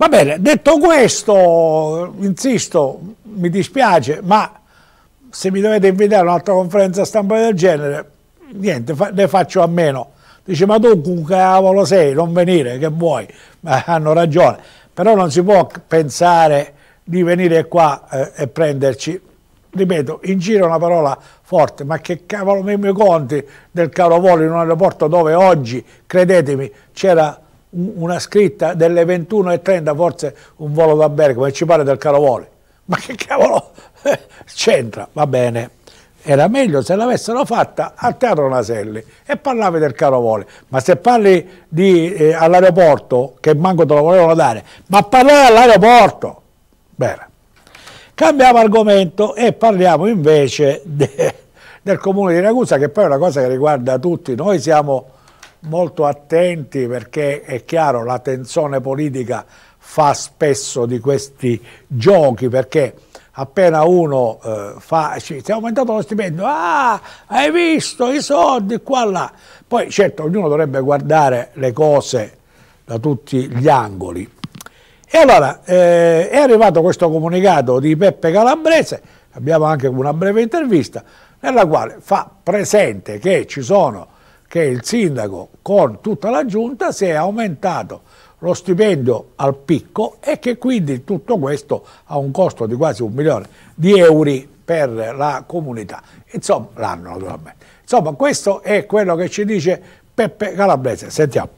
Va bene, detto questo, insisto, mi dispiace, ma se mi dovete invitare a un'altra conferenza stampa del genere, niente, fa, ne faccio a meno. Dice, ma tu un cavolo sei, non venire, che vuoi? Ma hanno ragione. Però non si può pensare di venire qua eh, e prenderci, ripeto, in giro una parola forte, ma che cavolo mi conti del caro volo in un aeroporto dove oggi, credetemi, c'era una scritta delle 21.30, forse un volo da Bergamo, e ci pare del carovoli. Ma che cavolo c'entra? Va bene. Era meglio se l'avessero fatta al Teatro Naselli e parlavi del carovoli. Ma se parli di, eh, all'aeroporto, che manco te lo volevano dare, ma parlare all'aeroporto. Bene. Cambiamo argomento e parliamo invece de, del comune di Ragusa, che poi è una cosa che riguarda tutti. Noi siamo molto attenti perché è chiaro la tensione politica fa spesso di questi giochi perché appena uno eh, fa, ci è aumentato lo stipendio, ah, hai visto i soldi qua là. Poi certo ognuno dovrebbe guardare le cose da tutti gli angoli. E allora eh, è arrivato questo comunicato di Peppe Calabrese, abbiamo anche una breve intervista, nella quale fa presente che ci sono che il sindaco con tutta la giunta si è aumentato lo stipendio al picco e che quindi tutto questo ha un costo di quasi un milione di euro per la comunità. Insomma, l'anno naturalmente. Insomma, questo è quello che ci dice Peppe Calabrese. Sentiamo.